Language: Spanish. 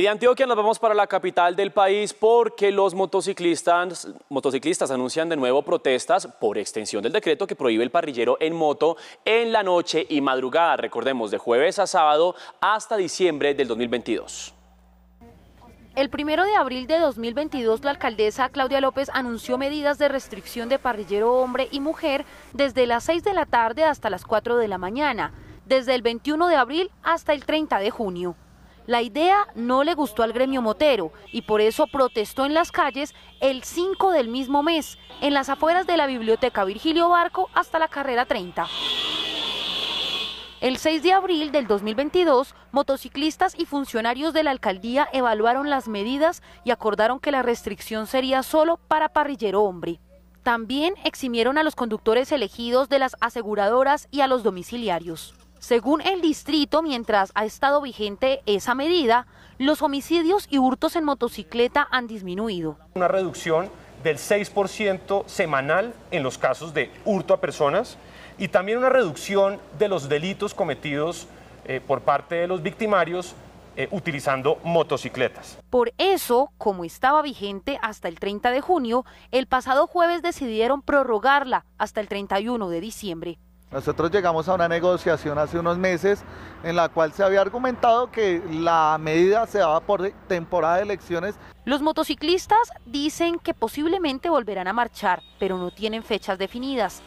Y de Antioquia nos vamos para la capital del país porque los motociclistas, motociclistas anuncian de nuevo protestas por extensión del decreto que prohíbe el parrillero en moto en la noche y madrugada, recordemos, de jueves a sábado hasta diciembre del 2022. El primero de abril de 2022, la alcaldesa Claudia López anunció medidas de restricción de parrillero hombre y mujer desde las 6 de la tarde hasta las 4 de la mañana, desde el 21 de abril hasta el 30 de junio. La idea no le gustó al gremio motero y por eso protestó en las calles el 5 del mismo mes, en las afueras de la Biblioteca Virgilio Barco hasta la carrera 30. El 6 de abril del 2022, motociclistas y funcionarios de la alcaldía evaluaron las medidas y acordaron que la restricción sería solo para parrillero hombre. También eximieron a los conductores elegidos de las aseguradoras y a los domiciliarios. Según el distrito, mientras ha estado vigente esa medida, los homicidios y hurtos en motocicleta han disminuido. Una reducción del 6% semanal en los casos de hurto a personas y también una reducción de los delitos cometidos eh, por parte de los victimarios eh, utilizando motocicletas. Por eso, como estaba vigente hasta el 30 de junio, el pasado jueves decidieron prorrogarla hasta el 31 de diciembre. Nosotros llegamos a una negociación hace unos meses en la cual se había argumentado que la medida se daba por temporada de elecciones. Los motociclistas dicen que posiblemente volverán a marchar, pero no tienen fechas definidas.